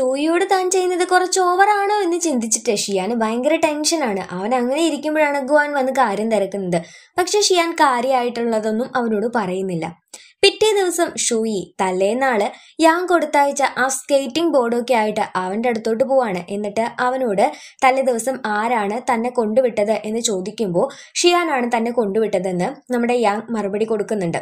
ഷൂയോട് താൻ ചെയ്യുന്നത് കുറച്ച് ഓവറാണോ എന്ന് ചിന്തിച്ചിട്ട് ഷിയാന് ഭയങ്കര ടെൻഷനാണ് അവൻ അങ്ങനെ ഇരിക്കുമ്പോഴാണ് ഗുവാൻ വന്ന് കാര്യം തിരക്കുന്നത് പക്ഷെ ഷിയാൻ കാര്യമായിട്ടുള്ളതൊന്നും അവനോട് പറയുന്നില്ല പിറ്റേ ദിവസം ഷൂയി തലേന്നാള് യാൻ കൊടുത്തയച്ച ആ സ്കേറ്റിംഗ് ബോർഡൊക്കെ ആയിട്ട് അവൻ്റെ അടുത്തോട്ട് പോവാണ് എന്നിട്ട് അവനോട് തലേ ദിവസം ആരാണ് തന്നെ കൊണ്ടുവിട്ടത് എന്ന് ചോദിക്കുമ്പോൾ ഷിയാനാണ് തന്നെ കൊണ്ടുവിട്ടതെന്ന് നമ്മുടെ യാങ് മറുപടി കൊടുക്കുന്നുണ്ട്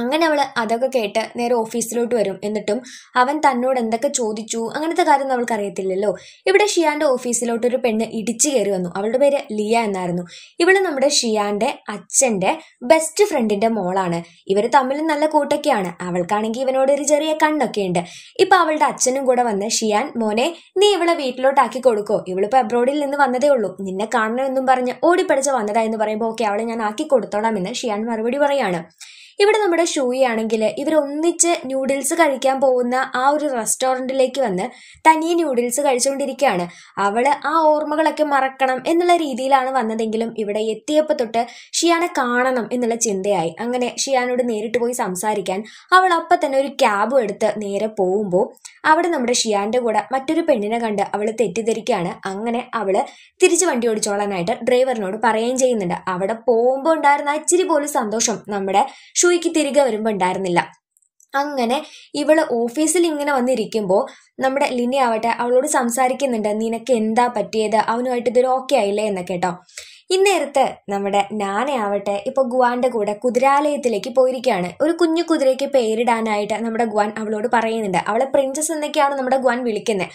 അങ്ങനെ അവൾ അതൊക്കെ കേട്ട് നേരെ ഓഫീസിലോട്ട് വരും എന്നിട്ടും അവൻ തന്നോട് എന്തൊക്കെ ചോദിച്ചു അങ്ങനത്തെ കാര്യം അവൾക്ക് അറിയത്തില്ലല്ലോ ഇവിടെ ഷിയാന്റെ ഓഫീസിലോട്ട് ഒരു പെണ്ണ് ഇടിച്ചു കയറി വന്നു അവളുടെ പേര് ലിയ എന്നായിരുന്നു ഇവള് നമ്മുടെ ഷിയാന്റെ അച്ഛന്റെ ബെസ്റ്റ് ഫ്രണ്ടിന്റെ മോളാണ് ഇവർ തമ്മിൽ നല്ല കൂട്ടൊക്കെയാണ് അവൾക്കാണെങ്കിൽ ഇവനോട് ഒരു ചെറിയ കണ്ണൊക്കെ ഉണ്ട് ഇപ്പൊ അവളുടെ അച്ഛനും കൂടെ വന്ന് ഷിയാൻ മോനെ നീ ഇവളെ വീട്ടിലോട്ടാക്കി കൊടുക്കോ ഇവളിപ്പോ അബ്രോഡിൽ നിന്ന് വന്നതേ ഉള്ളൂ നിന്നെ കാണണമെന്നും പറഞ്ഞ് ഓടിപ്പടിച്ച് വന്നതായെന്ന് എന്ന് പറയുമ്പോൾ ഓക്കെ അവളെ ഞാൻ ആക്കി കൊടുത്തോളാം എന്ന് ഷിയാൻ മറുപടി പറയാണ് ഇവിടെ നമ്മുടെ ഷൂയാണെങ്കിൽ ഇവരൊന്നിച്ച് ന്യൂഡിൽസ് കഴിക്കാൻ പോകുന്ന ആ ഒരു റെസ്റ്റോറൻറ്റിലേക്ക് വന്ന് തനിയെ ന്യൂഡിൽസ് കഴിച്ചുകൊണ്ടിരിക്കുകയാണ് അവള് ആ ഓർമ്മകളൊക്കെ മറക്കണം എന്നുള്ള രീതിയിലാണ് വന്നതെങ്കിലും ഇവിടെ എത്തിയപ്പോൾ തൊട്ട് ഷിയാനെ കാണണം എന്നുള്ള ചിന്തയായി അങ്ങനെ ഷിയാനോട് നേരിട്ട് പോയി സംസാരിക്കാൻ അവൾ അപ്പം തന്നെ ഒരു ക്യാബ് എടുത്ത് നേരെ പോകുമ്പോൾ അവിടെ നമ്മുടെ ഷിയാന്റെ കൂടെ മറ്റൊരു പെണ്ണിനെ കണ്ട് അവൾ തെറ്റിദ്ധരിക്കുകയാണ് അങ്ങനെ അവള് തിരിച്ച് വണ്ടി ഓടിച്ചോളാനായിട്ട് ഡ്രൈവറിനോട് പറയുകയും ചെയ്യുന്നുണ്ട് അവിടെ പോകുമ്പോൾ ഉണ്ടായിരുന്ന ഇച്ചിരി പോലും സന്തോഷം നമ്മുടെ ഷൂയ്ക്ക് തിരികെ വരുമ്പോൾ ഉണ്ടായിരുന്നില്ല അങ്ങനെ ഇവള് ഓഫീസിൽ ഇങ്ങനെ വന്നിരിക്കുമ്പോൾ നമ്മുടെ ലിനി ആവട്ടെ അവളോട് സംസാരിക്കുന്നുണ്ട് നിനക്ക് എന്താ പറ്റിയത് അവനുമായിട്ട് ഇതൊരു ഓക്കെ ആയില്ലേ എന്നൊക്കെ കേട്ടോ ഇന്നേരത്ത് നമ്മുടെ നാനയാവട്ടെ ഇപ്പൊ ഗുവാന്റെ കൂടെ കുതിരാലയത്തിലേക്ക് പോയിരിക്കുകയാണ് ഒരു കുഞ്ഞു കുതിരയ്ക്ക് പേരിടാനായിട്ട് നമ്മുടെ ഗുവാൻ അവളോട് പറയുന്നുണ്ട് അവളെ പ്രിൻസസ് എന്നൊക്കെയാണ് നമ്മുടെ ഗുവാൻ വിളിക്കുന്നത്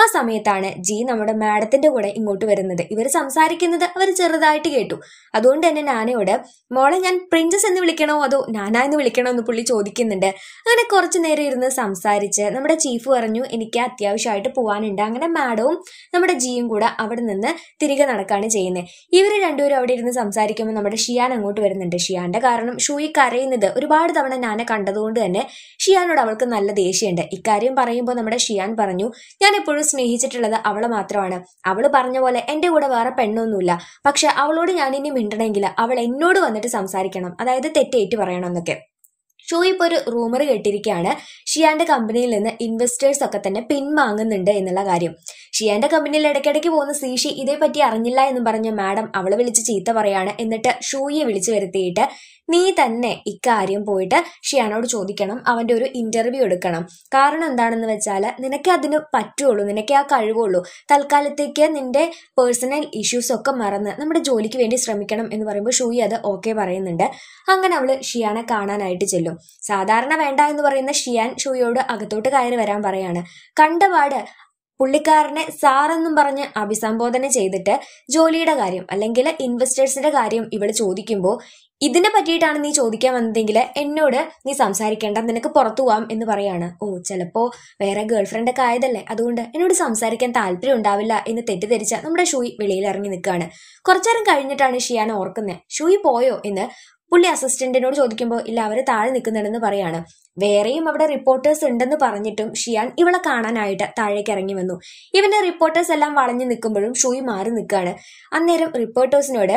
ആ സമയത്താണ് ജി നമ്മുടെ മാഡത്തിന്റെ കൂടെ ഇങ്ങോട്ട് വരുന്നത് ഇവർ സംസാരിക്കുന്നത് അവർ ചെറുതായിട്ട് കേട്ടു അതുകൊണ്ട് തന്നെ നാനയോട് മോളെ ഞാൻ പ്രിൻസസ് എന്ന് വിളിക്കണോ അതോ നാന എന്ന് വിളിക്കണോ എന്ന് പുള്ളി ചോദിക്കുന്നുണ്ട് അങ്ങനെ കുറച്ചു നേരം ഇരുന്ന് സംസാരിച്ച് നമ്മുടെ ചീഫ് പറഞ്ഞു എനിക്ക് അത്യാവശ്യമായിട്ട് പോകാനുണ്ട് അങ്ങനെ മാഡവും നമ്മുടെ ജിയും കൂടെ അവിടെ നിന്ന് തിരികെ നടക്കുകയാണ് ചെയ്യുന്നത് ഇവർ രണ്ടുപേരും അവിടെ ഇരുന്ന് സംസാരിക്കുമ്പോൾ നമ്മുടെ ഷിയാൻ അങ്ങോട്ട് വരുന്നുണ്ട് ഷിയാന്റെ കാരണം ഷൂയി കരയുന്നത് ഒരുപാട് തവണ നാന കണ്ടതുകൊണ്ട് തന്നെ ഷിയാനോട് അവൾക്ക് നല്ല ദേഷ്യമുണ്ട് ഇക്കാര്യം പറയുമ്പോൾ നമ്മുടെ ഷിയാൻ പറഞ്ഞു ഞാൻ എപ്പോഴും എപ്പോഴും സ്നേഹിച്ചിട്ടുള്ളത് അവള് മാത്രമാണ് അവൾ പറഞ്ഞ പോലെ എൻ്റെ കൂടെ വേറെ പെണ്ണൊന്നുമില്ല പക്ഷെ അവളോട് ഞാൻ ഇനി മിണ്ടണമെങ്കിൽ അവൾ എന്നോട് വന്നിട്ട് സംസാരിക്കണം അതായത് തെറ്റേറ്റ് പറയണം എന്നൊക്കെ ഷൂയിപ്പ് ഒരു റൂമർ കേട്ടിരിക്കുകയാണ് ഷിയാന്റെ കമ്പനിയിൽ നിന്ന് ഇൻവെസ്റ്റേഴ്സ് ഒക്കെ തന്നെ പിൻവാങ്ങുന്നുണ്ട് എന്നുള്ള കാര്യം ഷിയാന്റെ കമ്പനിയിൽ ഇടയ്ക്കിടയ്ക്ക് പോകുന്ന സീഷി ഇതേപ്പറ്റി അറിഞ്ഞില്ല എന്ന് പറഞ്ഞ മാഡം അവളെ വിളിച്ച് ചീത്ത പറയാണ് എന്നിട്ട് ഷൂയെ വിളിച്ചു വരുത്തിയിട്ട് നീ തന്നെ ഇക്കാര്യം പോയിട്ട് ഷിയാനോട് ചോദിക്കണം അവന്റെ ഒരു ഇന്റർവ്യൂ എടുക്കണം കാരണം എന്താണെന്ന് വെച്ചാൽ നിനക്ക് അതിന് പറ്റുള്ളൂ നിനക്ക് ആ കഴിവുള്ളൂ തൽക്കാലത്തേക്ക് നിന്റെ പേഴ്സണൽ ഇഷ്യൂസ് ഒക്കെ മറന്ന് നമ്മുടെ ജോലിക്ക് വേണ്ടി ശ്രമിക്കണം എന്ന് പറയുമ്പോൾ ഷൂയി അത് ഓക്കെ പറയുന്നുണ്ട് അങ്ങനെ അവൾ ഷിയാനെ കാണാനായിട്ട് ചെല്ലും ചെയ്യും സാധാരണ വേണ്ട എന്ന് പറയുന്ന ഷിയാൻ ഷൂയോട് അകത്തോട്ട് കയറി വരാൻ പറയാണ് കണ്ടപാട് പുള്ളിക്കാരനെ സാറെന്നും പറഞ്ഞ് അഭിസംബോധന ചെയ്തിട്ട് ജോലിയുടെ കാര്യം അല്ലെങ്കിൽ ഇൻവെസ്റ്റേഴ്സിന്റെ കാര്യം ഇവിടെ ചോദിക്കുമ്പോൾ ഇതിനെ പറ്റിയിട്ടാണ് നീ ചോദിക്കാൻ വന്നതെങ്കിൽ എന്നോട് നീ സംസാരിക്കേണ്ട നിനക്ക് പുറത്തു പോവാം എന്ന് പറയാണ് ഓ ചിലപ്പോ വേറെ ഗേൾഫ്രണ്ട് ഒക്കെ ആയതല്ലേ അതുകൊണ്ട് എന്നോട് സംസാരിക്കാൻ താല്പര്യം ഉണ്ടാവില്ല എന്ന് തെറ്റിദ്ധരിച്ച നമ്മുടെ ഷൂയി വെളിയിൽ ഇറങ്ങി നിൽക്കുകയാണ് കുറച്ചേരം കഴിഞ്ഞിട്ടാണ് ഷിയാൻ ഓർക്കുന്നത് ഷൂയി പോയോ എന്ന് പുള്ളി അസിസ്റ്റന്റിനോട് ചോദിക്കുമ്പോൾ ഇല്ല അവർ താഴെ നിൽക്കുന്നുണ്ടെന്ന് പറയാണ് വേറെയും അവിടെ റിപ്പോർട്ടേഴ്സ് ഉണ്ടെന്ന് പറഞ്ഞിട്ടും ഷിയാൻ ഇവളെ കാണാനായിട്ട് താഴേക്ക് ഇറങ്ങി വന്നു ഇവന്റെ റിപ്പോർട്ടേഴ്സ് എല്ലാം വളഞ്ഞു നിൽക്കുമ്പോഴും ഷൂയി മാറി നിൽക്കുകയാണ് അന്നേരം റിപ്പോർട്ടേഴ്സിനോട്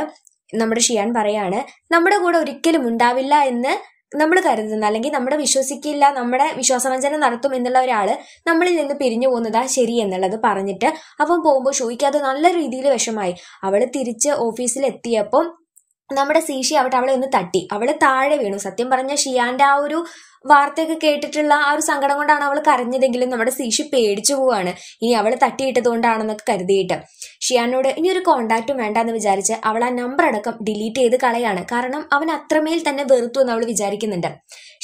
നമ്മുടെ ഷിയാൻ പറയാണ് നമ്മുടെ കൂടെ ഒരിക്കലും ഉണ്ടാവില്ല എന്ന് നമ്മൾ കരുതുന്ന അല്ലെങ്കിൽ നമ്മുടെ വിശ്വസിക്കില്ല നമ്മുടെ വിശ്വാസവഞ്ചന നടത്തും എന്നുള്ള ഒരാൾ നമ്മളിൽ നിന്ന് പിരിഞ്ഞു പോകുന്നതാ ശരി എന്നുള്ളത് പറഞ്ഞിട്ട് അപ്പം പോകുമ്പോൾ ഷൂയ്ക്ക് അത് നല്ല രീതിയിൽ വിഷമായി അവൾ തിരിച്ച് ഓഫീസിൽ എത്തിയപ്പം നമ്മുടെ സീഷി അവിടെ അവളെ ഒന്ന് തട്ടി അവള് താഴെ വീണു സത്യം പറഞ്ഞ ഷിയാന്റെ ആ ഒരു വാർത്തയൊക്കെ കേട്ടിട്ടുള്ള ആ ഒരു സങ്കടം കൊണ്ടാണ് അവൾ കരഞ്ഞതെങ്കിലും നമ്മുടെ സീഷി പേടിച്ചു പോവാണ് ഇനി അവൾ തട്ടിയിട്ടത് കൊണ്ടാണെന്നൊക്കെ കരുതിയിട്ട് ഷിയാനോട് ഇനി ഒരു കോണ്ടാക്റ്റും വേണ്ട എന്ന് വിചാരിച്ച് അവൾ ആ നമ്പർ അടക്കം ഡിലീറ്റ് ചെയ്ത് കളയാണ് കാരണം അവൻ അത്രമേൽ തന്നെ വെറുത്തു എന്ന് അവൾ വിചാരിക്കുന്നുണ്ട്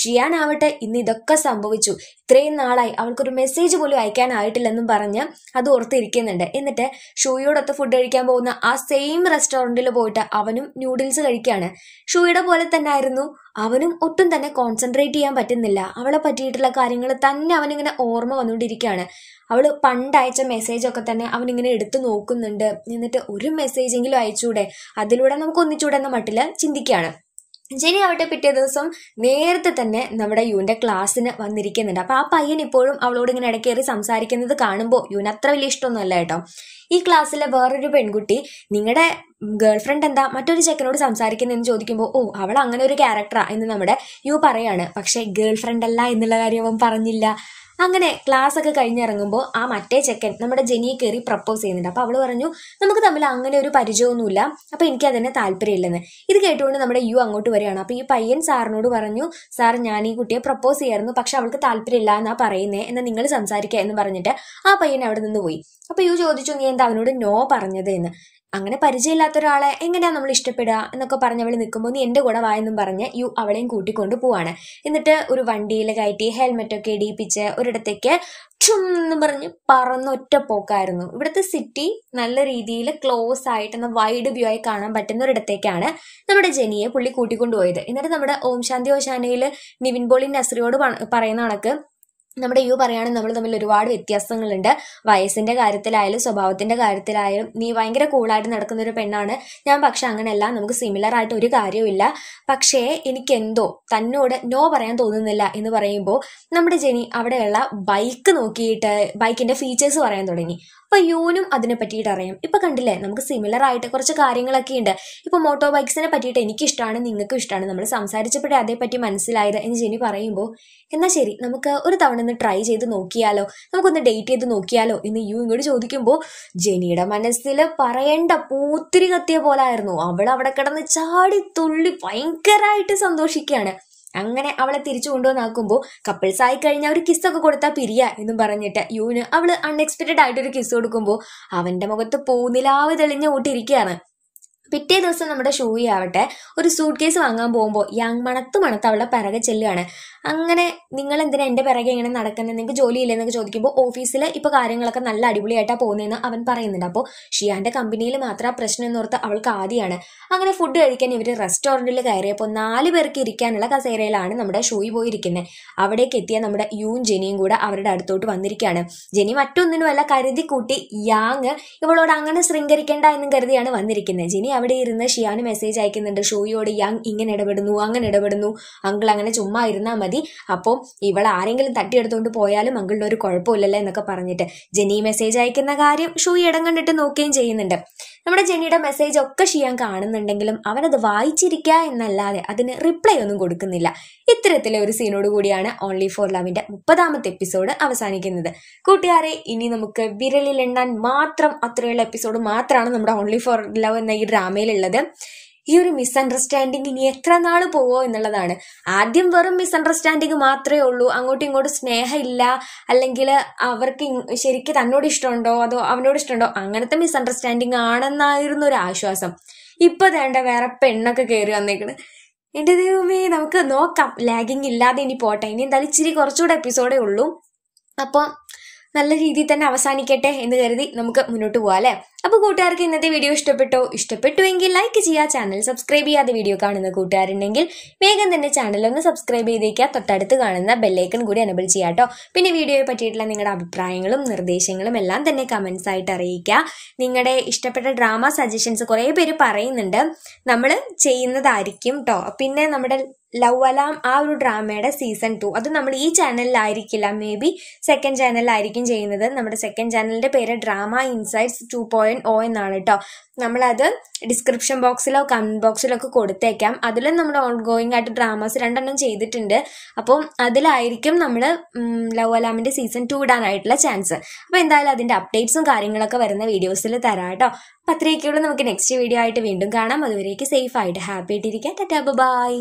ഷിയാൻ ആവട്ടെ ഇന്ന് ഇതൊക്കെ സംഭവിച്ചു ഇത്രയും നാളായി അവൾക്കൊരു മെസ്സേജ് പോലും അയക്കാനായിട്ടില്ലെന്നും പറഞ്ഞ് അത് ഓർത്തിരിക്കുന്നുണ്ട് എന്നിട്ട് ഷൂയോടൊത്ത് ഫുഡ് കഴിക്കാൻ പോകുന്ന ആ സെയിം റെസ്റ്റോറൻറ്റിൽ പോയിട്ട് അവനും ന്യൂഡിൽസ് കഴിക്കുകയാണ് ഷൂയുടെ പോലെ തന്നെ ആയിരുന്നു അവനും ഒട്ടും തന്നെ കോൺസെൻട്രേറ്റ് ചെയ്യാൻ പറ്റുന്നില്ല അവളെ പറ്റിയിട്ടുള്ള കാര്യങ്ങൾ തന്നെ അവനിങ്ങനെ ഓർമ്മ വന്നുകൊണ്ടിരിക്കുകയാണ് അവൾ പണ്ടയച്ച മെസ്സേജൊക്കെ തന്നെ അവനിങ്ങനെ എടുത്തു നോക്കുന്നുണ്ട് എന്നിട്ട് ഒരു മെസ്സേജെങ്കിലും അയച്ചുകൂടെ അതിലൂടെ നമുക്ക് ഒന്നിച്ചുകൂടെ എന്ന മട്ടിൽ ചിന്തിക്കുകയാണ് ജെനി ആവട്ടെ പിറ്റേ ദിവസം നേരത്തെ തന്നെ നമ്മുടെ യുവിന്റെ ക്ലാസ്സിന് വന്നിരിക്കുന്നുണ്ട് അപ്പൊ ആ പയ്യൻ ഇപ്പോഴും അവളോട് ഇങ്ങനെ ഇടയ്ക്കേറി സംസാരിക്കുന്നത് കാണുമ്പോൾ യുവിന് അത്ര വലിയ ഇഷ്ടമൊന്നുമല്ല കേട്ടോ ഈ ക്ലാസ്സിലെ വേറൊരു പെൺകുട്ടി നിങ്ങളുടെ ഫ്രണ്ട് എന്താ മറ്റൊരു ചെക്കനോട് എന്ന് ചോദിക്കുമ്പോൾ ഓ അവൾ അങ്ങനെ ഒരു ക്യാരക്ടറാ എന്ന് നമ്മുടെ യു പറയാണ് പക്ഷേ ഗേൾഫ്രണ്ട് അല്ല എന്നുള്ള കാര്യം അവൻ പറഞ്ഞില്ല അങ്ങനെ ക്ലാസ് ഒക്കെ കഴിഞ്ഞിറങ്ങുമ്പോൾ ആ മറ്റേ ചെക്കൻ നമ്മുടെ ജെനിയെ കയറി പ്രപ്പോസ് ചെയ്യുന്നുണ്ട് അപ്പോൾ അവൾ പറഞ്ഞു നമുക്ക് തമ്മിൽ അങ്ങനെ ഒരു പരിചയമൊന്നുമില്ല അപ്പോൾ എനിക്ക് അതിനെ താല്പര്യമില്ലെന്ന് ഇത് കേട്ടുകൊണ്ട് നമ്മുടെ യു അങ്ങോട്ട് വരികയാണ് അപ്പോൾ ഈ പയ്യൻ സാറിനോട് പറഞ്ഞു സാർ ഞാൻ ഈ കുട്ടിയെ പ്രപ്പോസ് ചെയ്യായിരുന്നു പക്ഷെ അവൾക്ക് താല്പര്യമില്ല എന്നാ പറയുന്നേ എന്ന് നിങ്ങൾ സംസാരിക്കുക എന്ന് പറഞ്ഞിട്ട് ആ പയ്യൻ അവിടെ നിന്ന് പോയി അപ്പോൾ യു ചോദിച്ചു നീ എന്താ അവനോട് നോ പറഞ്ഞത് എന്ന് അങ്ങനെ പരിചയമില്ലാത്ത ഒരാളെ എങ്ങനെയാണ് നമ്മൾ ഇഷ്ടപ്പെടുക എന്നൊക്കെ പറഞ്ഞവൾ നിൽക്കുമ്പോൾ നീ എൻ്റെ കൂടെ വായെന്നും പറഞ്ഞ് യു അവളെയും കൂട്ടിക്കൊണ്ട് പോവാണ് എന്നിട്ട് ഒരു വണ്ടിയിൽ കയറ്റി ഹെൽമെറ്റൊക്കെ ഇടിയിപ്പിച്ച് ഒരിടത്തേക്ക് ചുമെന്ന് പറഞ്ഞ് പറന്നൊറ്റ പോക്കായിരുന്നു ഇവിടുത്തെ സിറ്റി നല്ല രീതിയിൽ ക്ലോസ് ആയിട്ട് എന്നാൽ വൈഡ് വ്യൂ ആയി കാണാൻ പറ്റുന്ന ഒരിടത്തേക്കാണ് നമ്മുടെ ജനിയെ പുള്ളി കൂട്ടിക്കൊണ്ടുപോയത് എന്നിട്ട് നമ്മുടെ ഓം ശാന്തി ഓശാനയിൽ നിവിൻ ബോളി നസറിയോട് പറയുന്ന കണക്ക് നമ്മുടെ യു പറയുകയാണെങ്കിൽ നമ്മൾ തമ്മിൽ ഒരുപാട് വ്യത്യാസങ്ങളുണ്ട് വയസ്സിന്റെ കാര്യത്തിലായാലും സ്വഭാവത്തിന്റെ കാര്യത്തിലായാലും നീ ഭയങ്കര കൂളായിട്ട് നടക്കുന്ന ഒരു പെണ്ണാണ് ഞാൻ പക്ഷെ അങ്ങനെയല്ല നമുക്ക് സിമിലർ ആയിട്ട് ഒരു കാര്യവുമില്ല പക്ഷേ എനിക്ക് എന്തോ തന്നോട് നോ പറയാൻ തോന്നുന്നില്ല എന്ന് പറയുമ്പോൾ നമ്മുടെ ജെനി അവിടെയുള്ള ബൈക്ക് നോക്കിയിട്ട് ബൈക്കിന്റെ ഫീച്ചേഴ്സ് പറയാൻ തുടങ്ങി അപ്പൊ യൂനും അതിനെ പറ്റിയിട്ട് അറിയാം ഇപ്പൊ കണ്ടില്ലേ നമുക്ക് സിമിലർ ആയിട്ട് കുറച്ച് കാര്യങ്ങളൊക്കെ ഉണ്ട് ഇപ്പൊ മോട്ടോ ബൈക്സിനെ പറ്റിയിട്ട് എനിക്ക് ഇഷ്ടമാണ് നിങ്ങൾക്കും ഇഷ്ടമാണ് നമ്മൾ സംസാരിച്ചപ്പോഴേ അതേപ്പറ്റി മനസ്സിലായത് എന്ന് ജെനി പറയുമ്പോൾ എന്നാ ശരി നമുക്ക് ഒരു തവണ ഒന്ന് ട്രൈ ചെയ്ത് നോക്കിയാലോ നമുക്കൊന്ന് ഡേറ്റ് ചെയ്ത് നോക്കിയാലോ എന്ന് യു ഇങ്ങോട്ട് ചോദിക്കുമ്പോൾ ജെനിയുടെ മനസ്സിൽ പറയേണ്ട പൂത്തിരി കത്തിയ പോലെ ആയിരുന്നു അവൾ അവിടെ കിടന്ന് ചാടി തുള്ളി ഭയങ്കരമായിട്ട് സന്തോഷിക്കുകയാണ് അങ്ങനെ അവളെ തിരിച്ചു കൊണ്ടുവന്നാക്കുമ്പോൾ കപ്പിൾസ് ആയി കഴിഞ്ഞാൽ ഒരു കിസ്സൊക്കെ കൊടുത്താൽ പിരിയ എന്നും പറഞ്ഞിട്ട് യൂന് അവള് അൺഎക്സ്പെക്റ്റഡ് ആയിട്ട് ഒരു കിസ് കൊടുക്കുമ്പോൾ അവന്റെ മുഖത്ത് പൂനിലാവ് തെളിഞ്ഞു കൂട്ടിയിരിക്കുകയാണ് പിറ്റേ ദിവസം നമ്മുടെ ഷൂയി ആവട്ടെ ഒരു സൂട്ട് കേസ് വാങ്ങാൻ പോകുമ്പോൾ യാങ് മണത്ത് മണത്ത് അവളുടെ പിറകെ ചെല്ലുകയാണ് അങ്ങനെ നിങ്ങൾ എന്തിനാ എൻ്റെ പിറകെ ഇങ്ങനെ നടക്കുന്നത് നിങ്ങൾക്ക് ജോലി ജോലിയില്ലെന്നൊക്കെ ചോദിക്കുമ്പോൾ ഓഫീസിൽ ഇപ്പൊ കാര്യങ്ങളൊക്കെ നല്ല അടിപൊളിയായിട്ടാണ് പോകുന്നതെന്ന് അവൻ പറയുന്നുണ്ട് അപ്പോൾ ഷിയാന്റെ കമ്പനിയിൽ മാത്രം ആ പ്രശ്നം എന്നോർത്ത് അവൾക്ക് ആദ്യമാണ് അങ്ങനെ ഫുഡ് കഴിക്കാൻ ഇവർ റെസ്റ്റോറൻറ്റിൽ കയറിയപ്പോൾ നാല് പേർക്ക് ഇരിക്കാനുള്ള കസേരയിലാണ് നമ്മുടെ ഷൂയി പോയിരിക്കുന്നത് അവിടേക്ക് എത്തിയ നമ്മുടെ യൂൻ ജെനിയും കൂടെ അവരുടെ അടുത്തോട്ട് വന്നിരിക്കുകയാണ് ജെനി മറ്റൊന്നിനുമല്ല കരുതി കൂട്ടി യാങ് ഇവളോട് അങ്ങനെ ശൃംഖരിക്കേണ്ട എന്നും കരുതിയാണ് വന്നിരിക്കുന്നത് ജെനി അവിടെ ഇരുന്ന് ഷിയാന് മെസ്സേജ് അയക്കുന്നുണ്ട് ഷോയോട് യങ് ഇങ്ങനെ ഇടപെടുന്നു അങ്ങനെ ഇടപെടുന്നു അങ്കിൾ അങ്ങനെ ചുമ്മാ ഇരുന്നാൽ മതി അപ്പോൾ ഇവൾ ആരെങ്കിലും തട്ടിയെടുത്തുകൊണ്ട് പോയാലും അങ്കിളിന് ഒരു കുഴപ്പമില്ലല്ലോ എന്നൊക്കെ പറഞ്ഞിട്ട് ജെനി മെസ്സേജ് അയക്കുന്ന കാര്യം ഷൂയി ഇടം കണ്ടിട്ട് നോക്കുകയും ചെയ്യുന്നുണ്ട് നമ്മുടെ ജെനിയുടെ മെസ്സേജ് ഒക്കെ ഷിയാൻ കാണുന്നുണ്ടെങ്കിലും അവനത് വായിച്ചിരിക്കുക എന്നല്ലാതെ അതിന് റിപ്ലൈ ഒന്നും കൊടുക്കുന്നില്ല ഇത്തരത്തിലെ ഒരു സീനോട് കൂടിയാണ് ഓൺലി ഫോർ ലവിന്റെ മുപ്പതാമത്തെ എപ്പിസോഡ് അവസാനിക്കുന്നത് കൂട്ടുകാരെ ഇനി നമുക്ക് വിരലിൽ എണ്ണാൻ മാത്രം അത്രയുള്ള എപ്പിസോഡ് മാത്രമാണ് നമ്മുടെ ഓൺലി ഫോർ ലവ് എന്ന ഈ ഡ്രാമ ഡ്രാമയിലുള്ളത് ഈ ഒരു മിസ്അണ്ടർസ്റ്റാൻഡിങ് ഇനി എത്ര നാൾ പോവോ എന്നുള്ളതാണ് ആദ്യം വെറും മിസ്അണ്ടർസ്റ്റാൻഡിങ് മാത്രമേ ഉള്ളൂ അങ്ങോട്ടും ഇങ്ങോട്ടും സ്നേഹമില്ല അല്ലെങ്കിൽ അവർക്ക് ശരിക്കും തന്നോട് ഇഷ്ടമുണ്ടോ അതോ അവനോട് ഇഷ്ടമുണ്ടോ അങ്ങനത്തെ മിസ്അണ്ടർസ്റ്റാൻഡിങ് ആണെന്നായിരുന്നു ഒരു ആശ്വാസം ഇപ്പൊ വേണ്ട വേറെ പെണ്ണൊക്കെ കയറി വന്നേക്കണ് എന്റെ ദൈവമേ നമുക്ക് നോക്കാം ലാഗിങ് ഇല്ലാതെ ഇനി പോട്ടെ ഇനി എന്തായാലും ഇച്ചിരി കുറച്ചുകൂടെ എപ്പിസോഡേ ഉള്ളൂ അപ്പോൾ നല്ല രീതിയിൽ തന്നെ അവസാനിക്കട്ടെ എന്ന് കരുതി നമുക്ക് മുന്നോട്ട് പോവാം അല്ലേ അപ്പോൾ കൂട്ടുകാർക്ക് ഇന്നത്തെ വീഡിയോ ഇഷ്ടപ്പെട്ടോ ഇഷ്ടപ്പെട്ടു എങ്കിൽ ലൈക്ക് ചെയ്യുക ചാനൽ സബ്സ്ക്രൈബ് ചെയ്യാത്ത വീഡിയോ കാണുന്ന കൂട്ടുകാരുണ്ടെങ്കിൽ വേഗം തന്നെ ചാനൽ ഒന്ന് സബ്സ്ക്രൈബ് ചെയ്തേക്കുക തൊട്ടടുത്ത് കാണുന്ന ബെല്ലൈക്കൺ കൂടി എനബിൾ ചെയ്യാട്ടോ കേട്ടോ പിന്നെ വീഡിയോയെ പറ്റിയിട്ടുള്ള നിങ്ങളുടെ അഭിപ്രായങ്ങളും നിർദ്ദേശങ്ങളും എല്ലാം തന്നെ കമൻസ് ആയിട്ട് അറിയിക്കുക നിങ്ങളുടെ ഇഷ്ടപ്പെട്ട ഡ്രാമ സജഷൻസ് കുറേ പേര് പറയുന്നുണ്ട് നമ്മൾ ചെയ്യുന്നതായിരിക്കും കേട്ടോ പിന്നെ നമ്മുടെ ലവ് അലാം ആ ഒരു ഡ്രാമയുടെ സീസൺ ടു അത് നമ്മൾ ഈ ചാനലിലായിരിക്കില്ല മേ ബി സെക്കൻഡ് ചാനലിലായിരിക്കും ചെയ്യുന്നത് നമ്മുടെ സെക്കൻഡ് ചാനലിന്റെ പേര് drama insights two point O എന്നാണ് കേട്ടോ നമ്മളത് ഡിസ്ക്രിപ്ഷൻ ബോക്സിലോ കമൻറ്റ് ബോക്സിലോ ഒക്കെ കൊടുത്തേക്കാം അതിലും നമ്മൾ ഓൺ ഗോയിങ് ആയിട്ട് ഡ്രാമാസ് രണ്ടെണ്ണം ചെയ്തിട്ടുണ്ട് അപ്പം അതിലായിരിക്കും നമ്മൾ ലവ് അലാമിൻ്റെ സീസൺ ടു ഇടാനായിട്ടുള്ള ചാൻസ് അപ്പോൾ എന്തായാലും അതിൻ്റെ അപ്ഡേറ്റ്സും കാര്യങ്ങളൊക്കെ വരുന്ന വീഡിയോസിൽ തരാം കേട്ടോ അപ്പം അത്രയൊക്കെയുള്ളൂ നമുക്ക് നെക്സ്റ്റ് വീഡിയോ ആയിട്ട് വീണ്ടും കാണാം അതുവരേക്ക് സേഫ് ആയിട്ട് ഹാപ്പി ആയിട്ടിരിക്കാം ടാറ്റാ ബൈ